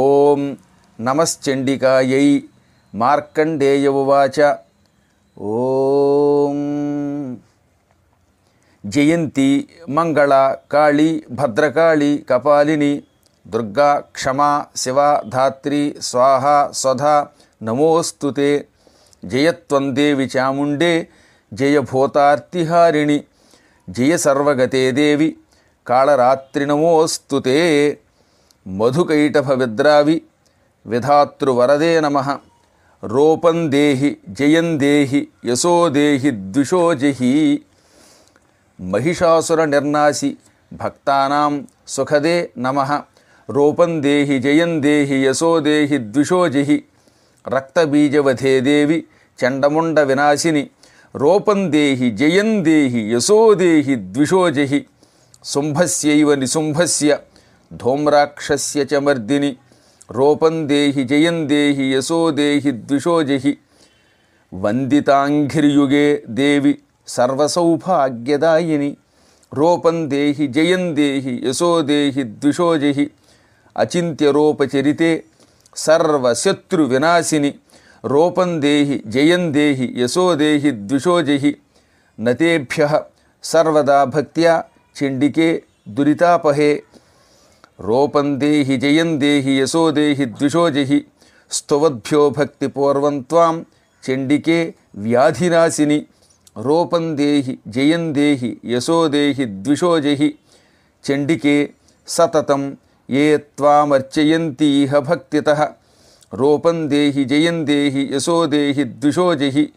ఓం నమశ్చండికాయై మార్కండేయ ఉవాచ ఓం జయంతి మంగళ కాళి భద్రకాళి కపాలిని దుర్గా క్షమా శివ ధాత్రి స్వాహ స్వధ నమోస్తుతే జయత్వం దేవి చాముండే జయ భూతార్తిహారిణి జయ సర్వగతే దేవి కాళరాత్రి నమోస్తుతే मधुकैटभविद्रावि विधातृवरदे नमः रोपन्देहि जयन्देहि यशो देहि द्विषो जहि महिषासुरनिर्नासि भक्तानां सुखदे नमः रोपन्देहि जयन्देहि यशो देहि द्विषो जहि रक्तबीजवधे देवि चण्डमुण्डविनाशिनि रोपन्देहि जयन्देहि यशो देहि द्विषो जहि शुम्भस्यैव निशुम्भस्य धूम्राक्षस्य च मर्दिनि रोपं देहि जयं देहि यशो देहि द्विषो जहि वन्दिताङ्घ्रियुगे देवि सर्वसौभाग्यदायिनि रोपं देहि जयं देहि यशो देहि द्विषो जहि अचिन्त्यरोपचरिते सर्वशत्रुविनाशिनि रोपं देहि जयं देहि यशो देहि द्विषो जहि नतेभ्यः सर्वदा भक्त्या चिण्डिके दुरितापहे रोपं देहि जयं देहि यशो देहि द्विषो जहि स्तवद्भ्यो भक्ति त्वां चंडिके व्याधिनाशिनि रोपं देहि जयं देहि यशो देहि द्विषो जहि चंडिके सततं ये त्वामर्चयन्तीह भक्तितः रोपं देहि जयं देहि यशो देहि द्विषो जहि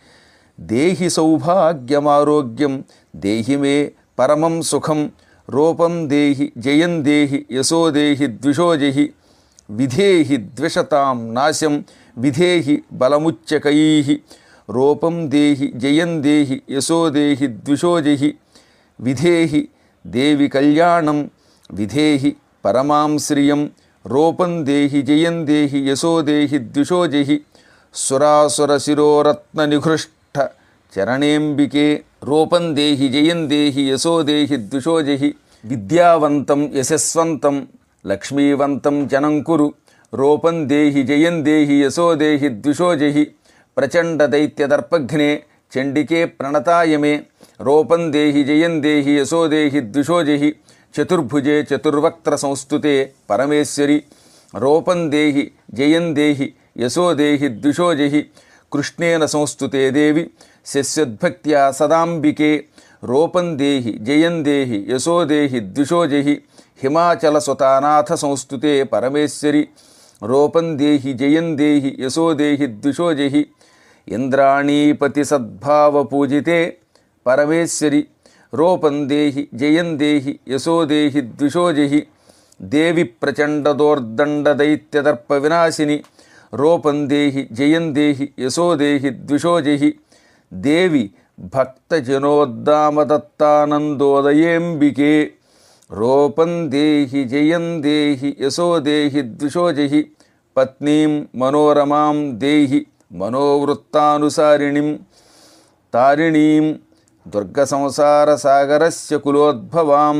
देहि सौभाग्यमारोग्यं देहि मे परमं सुखं रोपम देहि जयं देहि यशो देहि द्विषो जहि विधेहि द्विषतां नाश्यम विधेहि बलमुच्चक रोपम देहि जयं देहि यशो देहि द्विषो जहि विधेहि देवि कल्याण विधेहि परमां श्रियं रूपं देहि जयं देहि यशो देहि द्विषो जहि निघृष्ट चरणेऽम्बिके रोपन्देहि देहि यसो देहि जहि विद्यावन्तं यशस्वन्तं लक्ष्मीवन्तं कुरु रोपन्देहि देहि यसो देहि जहि प्रचण्डदैत्यदर्पघ्ने चण्डिके प्रणतायमे रोपन्देहि देहि यशो देहि जहि चतुर्भुजे चतुर्वक्त्रसंस्तुते परमेश्वरि रोपन्देहि देहि यशो देहि जहि कृष्णेन संस्तुते देवि శస్యోద్భక్త్యా సదాంబికే రూపం దేహి జయం దేహి యశో దేహి ద్విషో జహి హిమాచల సుతానాథ సంస్థుతే పరమేశ్వరి రూపం దేహి జయం దేహి యశో దేహి ద్విషో జహి ఇంద్రాణీపతి సద్భావ పూజితే పరమేశ్వరి రూపం దేహి జయం దేహి యశో దేహి దేవి ప్రచండదోర్దండ దైత్యదర్ప వినాశిని రూపం దేహి జయం దేహి యశో దేహి ದೇವಿ ಭಕ್ತಜನೋದ್ದಾಮದತ್ತಾನಂದೋದಯೇಂಬಿಕೆ ರೋಪಂ ದೇಹಿ ಜಯಂ ದೇಹಿ ಯಶೋ ದೇಹಿ ದ್ವಿಷೋ ಜಹಿ ಪತ್ನೀಂ ಮನೋರಮಾಂ ದೇಹಿ ಮನೋವೃತ್ತಾನುಸಾರಿಣಿಂ ತಾರಿಣೀಂ ದುರ್ಗಸಂಸಾರಸಾಗರಸ್ಯ ಕುಲೋದ್ಭವಾಂ